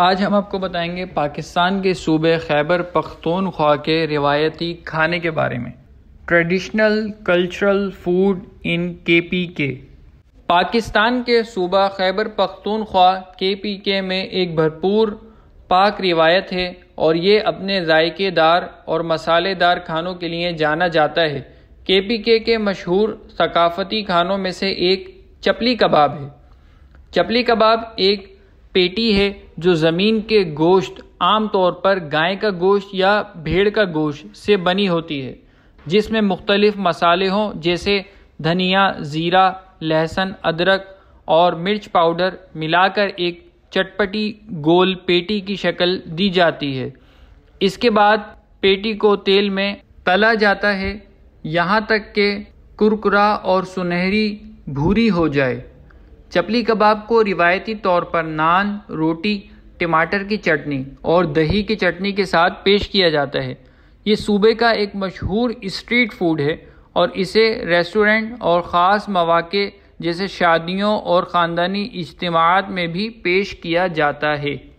आज हम आपको बताएंगे पाकिस्तान के सूबे खैबर पख्तूनख्वा के रिवायती खाने के बारे में ट्रेडिशनल कल्चरल फूड इन के पी के पाकिस्तान के सूबा खैबर पख्तूनख्वा के पी के में एक भरपूर पाक रिवायत है और ये अपने जायकेदार और मसालेदार खानों के लिए जाना जाता है के पी के के मशहूर सकाफती खानों में से एक चपली कबाब है चपली कबाब एक पेटी है जो ज़मीन के गोश्त आमतौर पर गाय का गोश्त या भेड़ का गोश्त से बनी होती है जिसमें मुख्तलिफ मसाले हों जैसे धनिया ज़ीरा लहसुन अदरक और मिर्च पाउडर मिलाकर एक चटपटी गोल पेटी की शक्ल दी जाती है इसके बाद पेटी को तेल में तला जाता है यहाँ तक के कुरकुरा और सुनहरी भूरी हो जाए चपली कबाब को रिवायती तौर पर नान रोटी टमाटर की चटनी और दही की चटनी के साथ पेश किया जाता है ये सूबे का एक मशहूर स्ट्रीट फूड है और इसे रेस्टोरेंट और ख़ास मौाक़े जैसे शादियों और ख़ानदानी इज्तम में भी पेश किया जाता है